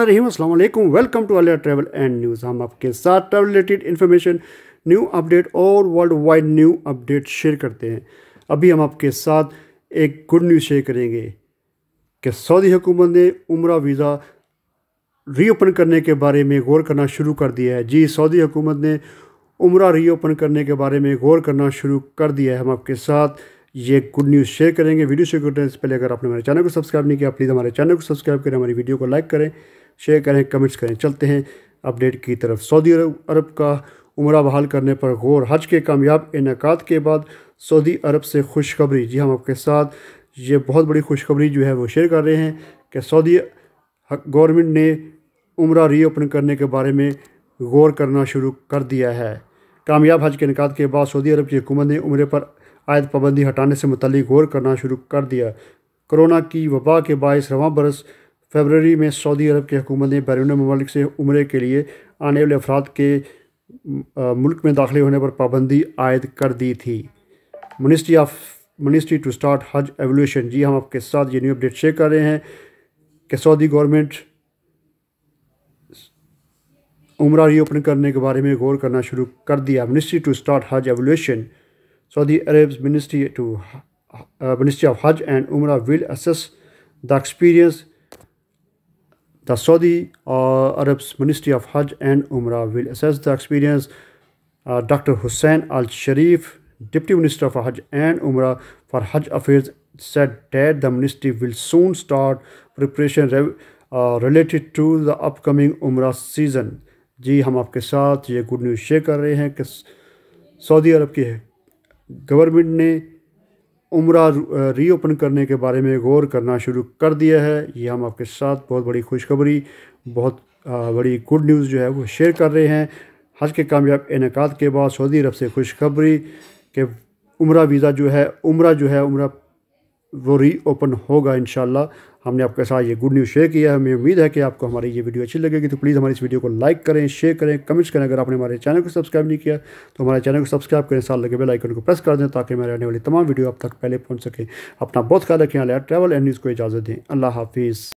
Welcome to Aliya travel and news हम आपके साथ travel related information new update और world wide new update share करते हैं अभी हम आपके साथ एक गुड न्यूज़ शेयर करेंगे कि सऊदी हुकूमत ने उम्र वीज़ा रीओपन करने के बारे में गौर करना शुरू कर दिया है जी सऊदी हुकूमत ने उम्र रीओपन करने के बारे में गौर करना शुरू कर दिया है हम आपके साथ ये गुड न्यूज़ शेयर करेंगे वीडियो शेयर करने से पहले अगर आपने हमारे चैनल को सब्सक्राइब नहीं किया प्लीज़ हमारे चैनल को सब्सक्राइब करें हमारी वीडियो को लाइक करें शेयर करें कमेंट्स करें चलते हैं अपडेट की तरफ सऊदी अरब अरब का उम्र बहाल करने पर गौर हज के कामयाब इनका के बाद सऊदी अरब से खुशखबरी जी हम हाँ, आपके साथ ये बहुत बड़ी खुशखबरी जो है वो शेयर कर रहे हैं कि सऊदी गवर्नमेंट ने उम्र रीओपन करने के बारे में गौर करना शुरू कर दिया है कामयाब हज के इनका के बाद सऊदी अरब की हुकूमत ने उम्र पर आयद पाबंदी हटाने से मुतल गौर करना शुरू कर दिया कोरोना की वबा के बायस रवा बरस फरवरी में सऊदी अरब की हुकूमत ने बैरून ममालिक से उम्र के लिए आने वाले अफराद के मुल्क में दाखिले होने पर पाबंदी आयद कर दी थी ministry of ministry to start Hajj evolution जी हाँ, हम आपके साथ ये न्यू अपडेट शेयर कर रहे हैं कि सऊदी गवर्नमेंट उम्र रीओपन करने के बारे में गौर करना शुरू कर दिया ministry to start Hajj evolution Saudi Arab ministry to ministry of Hajj and Umrah will assess the experience The Saudi uh, Arab's Ministry of Hajj and Umrah will assess the experience. Uh, Dr. Hussein Al Sharif, Deputy Minister of Hajj and Umrah for Hajj Affairs, said that the ministry will soon start preparation re uh, related to the upcoming Umrah season. जी हम आपके साथ ये good news share कर रहे हैं कि Saudi अरब की गवर्नमेंट ने उम्र रीओपन करने के बारे में गौर करना शुरू कर दिया है ये हम आपके साथ बहुत बड़ी खुशखबरी बहुत बड़ी गुड न्यूज़ जो है वो शेयर कर रहे हैं हज के कामयाब इनका के बाद सऊदी अरब से खुशखबरी के उम्र वीज़ा जो है उम्र जो है उम्र वो री ओपन होगा इन हमने आपके साथ ये गुड न्यूज़ शेयर किया है हमें उम्मीद है कि आपको हमारी ये वीडियो अच्छी लगेगी तो प्लीज़ हमारी इस वीडियो को लाइक करें शेयर करें कमेंट्स करें अगर आपने हमारे चैनल को सब्सक्राइब नहीं किया तो हमारे चैनल को सब्सक्राइब करें साथ लगे बेल आइकन को प्रेस कर दें ताकि हमारे आने वाली तमाम वीडियो आप तक पहले पहुँच सकें अपना बहुत ख्याल रखें अलिया ट्रैवल एंड न्यूज़ को इजाज़त दें अल्लाह हाफिज़